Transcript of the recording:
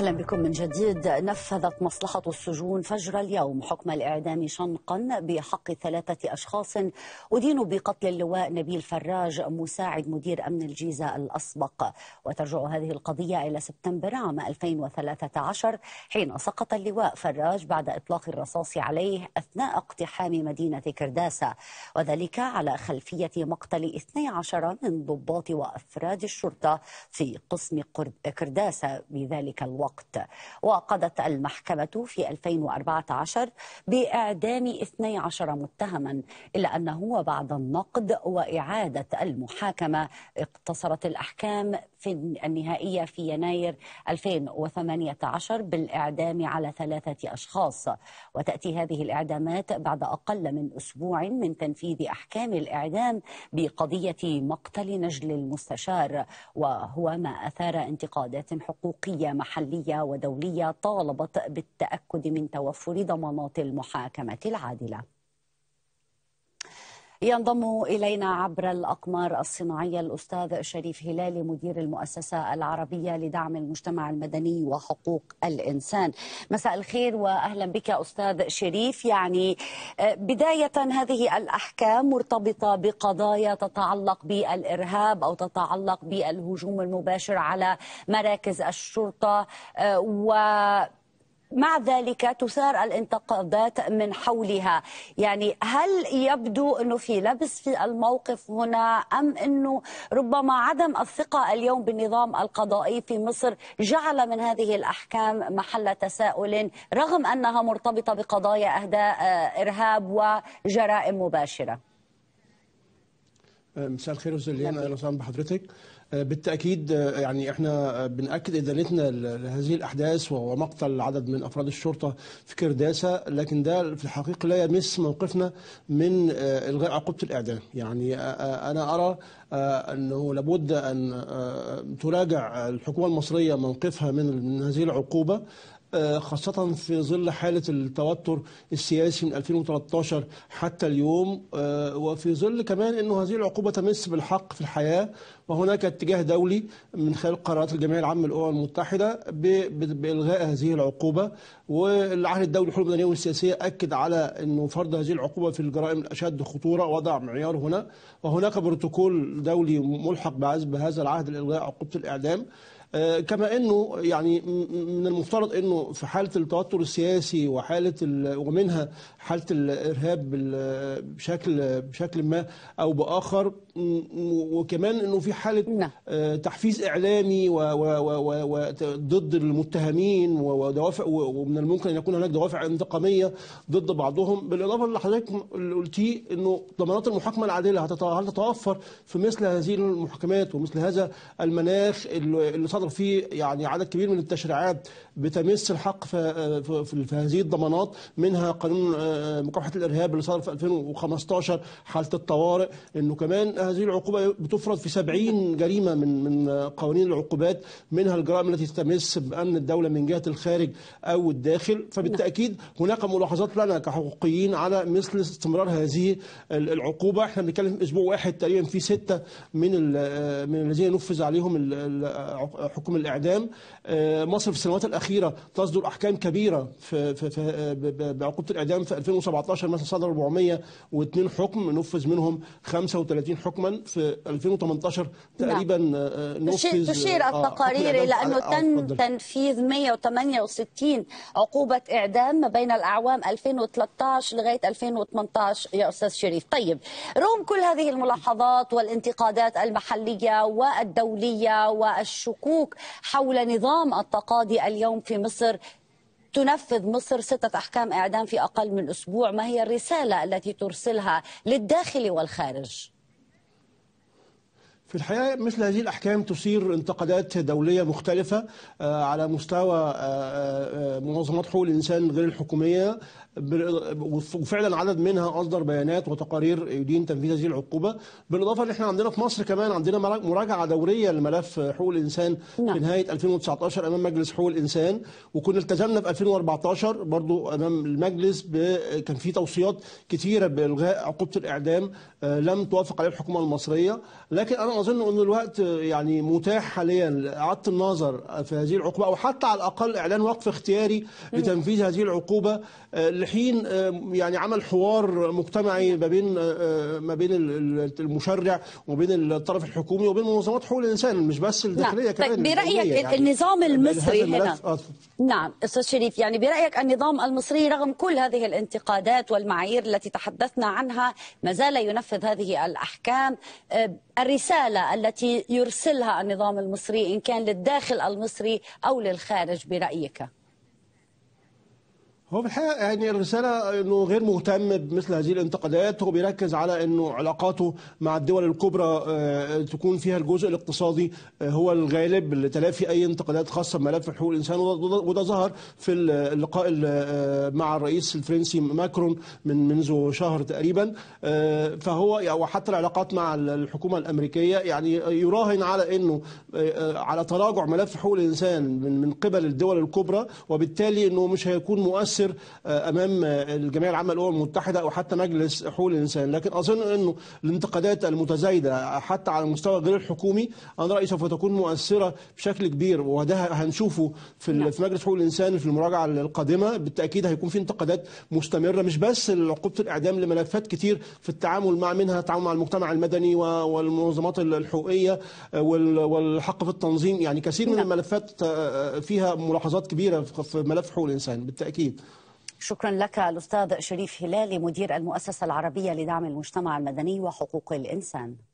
أهلا بكم من جديد نفذت مصلحة السجون فجر اليوم حكم الإعدام شنقا بحق ثلاثة أشخاص أدينوا بقتل اللواء نبيل فراج مساعد مدير أمن الجيزة الأسبق وترجع هذه القضية إلى سبتمبر عام 2013 حين سقط اللواء فراج بعد إطلاق الرصاص عليه أثناء اقتحام مدينة كرداسة وذلك على خلفية مقتل 12 من ضباط وأفراد الشرطة في قسم كرداسة بذلك الوقت الوقت وقضت المحكمة في 2014 بإعدام 12 متهما إلا أنه بعد النقد وإعادة المحاكمة اقتصرت الأحكام في النهائية في يناير 2018 بالإعدام على ثلاثة أشخاص وتأتي هذه الإعدامات بعد أقل من أسبوع من تنفيذ أحكام الإعدام بقضية مقتل نجل المستشار وهو ما أثار انتقادات حقوقية محلية محلية ودولية طالبت بالتأكد من توفر ضمانات المحاكمة العادلة ينضم إلينا عبر الأقمار الصناعية الأستاذ شريف هلالي مدير المؤسسة العربية لدعم المجتمع المدني وحقوق الإنسان مساء الخير وأهلا بك أستاذ شريف يعني آه، بداية هذه الأحكام مرتبطة بقضايا تتعلق بالإرهاب أو تتعلق بالهجوم المباشر على مراكز الشرطة آه، و مع ذلك تثار الانتقادات من حولها يعني هل يبدو أنه في لبس في الموقف هنا أم أنه ربما عدم الثقة اليوم بالنظام القضائي في مصر جعل من هذه الأحكام محل تساؤل رغم أنها مرتبطة بقضايا أهداء آه، إرهاب وجرائم مباشرة آه، مساء الخير استاذ ليان اهلا وسهلا بحضرتك آه، بالتاكيد آه، يعني احنا بناكد ادانتنا لهذه الاحداث ومقتل عدد من افراد الشرطه في كرداسه لكن ده في الحقيقه لا يمس موقفنا من الغاء عقوبه الاعدام يعني انا ارى انه لابد ان تراجع الحكومه المصريه موقفها من هذه العقوبه آه، خاصة في ظل حالة التوتر السياسي من 2013 حتى اليوم آه، وفي ظل كمان أنه هذه العقوبة تمس بالحق في الحياة وهناك اتجاه دولي من خلال قرارات الجمعية العامة للأمم المتحدة بإلغاء هذه العقوبة والعهد الدولي للحقوق المدنية والسياسية أكد على أنه فرض هذه العقوبة في الجرائم الأشد خطورة وضع معيار هنا وهناك بروتوكول دولي ملحق بهذا العهد لإلغاء عقوبة الإعدام آه، كما انه يعني من المفترض انه في حاله التوتر السياسي وحاله ومنها حاله الارهاب بشكل بشكل ما او باخر وكمان انه في حاله نعم. آه، تحفيز اعلامي وضد المتهمين ودوافع ومن الممكن ان يكون هناك دوافع انتقاميه ضد بعضهم بالاضافه اللي حضرتك قلتيه انه ضمانات المحاكمه العادله هل تتوفر في مثل هذه المحاكمات ومثل هذا المناخ اللي صدر فيه يعني عدد كبير من التشريعات بتمس الحق في, في, هذه الضمانات منها قانون آه، مكافحه الارهاب اللي صدر في 2015 حاله الطوارئ انه كمان هذه العقوبه بتفرض في 70 جريمه من من قوانين العقوبات منها الجرائم التي تمس بامن الدوله من جهه الخارج او الداخل فبالتاكيد هناك ملاحظات لنا كحقوقيين على مثل استمرار هذه العقوبه احنا بنتكلم اسبوع واحد تقريبا في سته من آه، من الذين نفذ عليهم حكم الإعدام آه، مصر في السنوات الأخيرة تصدر أحكام كبيرة في, في, في آه، بعقوبة الإعدام في 2017 مثلا صدر 402 حكم نفذ منهم 35 حكما في 2018 تقريبا نعم. آه، نفذ تشير التقارير إلى أنه تم تنفيذ 168 عقوبة إعدام ما بين الأعوام 2013 لغاية 2018 يا أستاذ شريف طيب رغم كل هذه الملاحظات والانتقادات المحلية والدولية والشكوك الشكوك حول نظام التقاضي اليوم في مصر تنفذ مصر ستة أحكام إعدام في أقل من أسبوع ما هي الرسالة التي ترسلها للداخل والخارج؟ في الحقيقة مثل هذه الأحكام تثير انتقادات دولية مختلفة آه، على مستوى آه، آه، منظمات حقوق الإنسان غير الحكومية وفعلا عدد منها أصدر بيانات وتقارير يدين تنفيذ هذه العقوبة بالإضافة أن احنا عندنا في مصر كمان عندنا مراجعة دورية لملف حقوق الإنسان نعم. في نهاية 2019 أمام مجلس حقوق الإنسان وكنا التزمنا في 2014 برضو أمام المجلس كان في توصيات كثيرة بإلغاء عقوبة الإعدام لم توافق عليها الحكومة المصرية لكن أنا اظن ان الوقت يعني متاح حاليا لاعاده النظر في هذه العقوبه او حتى على الاقل اعلان وقف اختياري لتنفيذ هذه العقوبه آه، لحين آه، يعني عمل حوار مجتمعي ما بين آه، ما بين المشرع وبين الطرف الحكومي وبين منظمات حقوق الانسان مش بس نعم. الداخليه طيب، كمان طيب برايك يعني النظام المصري هنا نعم استاذ شريف يعني برايك النظام المصري رغم كل هذه الانتقادات والمعايير التي تحدثنا عنها ما زال ينفذ هذه الاحكام الرساله الرسالة التي يرسلها النظام المصري إن كان للداخل المصري أو للخارج برأيك؟ هو في الحقيقه يعني الرساله انه غير مهتم بمثل هذه الانتقادات هو بيركز على انه علاقاته مع الدول الكبرى آه، تكون فيها الجزء الاقتصادي آه، هو الغالب لتلافي اي انتقادات خاصه بملف حقوق الانسان وده ظهر في اللقاء آه، مع الرئيس الفرنسي ماكرون من منذ شهر تقريبا فهو او يعني حتى العلاقات مع الحكومه الامريكيه يعني يراهن على انه على تراجع ملف حقوق الانسان من قبل الدول الكبرى وبالتالي انه مش هيكون مؤثر مؤثر آه، امام آه، الجمعيه العامه للامم المتحده او حتى مجلس حقوق الانسان لكن اظن انه الانتقادات المتزايده حتى على المستوى غير الحكومي انا رايي سوف تكون مؤثره بشكل كبير وده هنشوفه في نعم. في مجلس حقوق الانسان في المراجعه القادمه بالتاكيد هيكون في انتقادات مستمره مش بس لعقوبه الاعدام لملفات كتير في التعامل مع منها التعامل مع المجتمع المدني والمنظمات الحقوقيه آه، والحق في التنظيم يعني كثير من نعم. الملفات فيها ملاحظات كبيره في ملف حقوق الانسان بالتاكيد شكرا لك الأستاذ شريف هلالي مدير المؤسسة العربية لدعم المجتمع المدني وحقوق الإنسان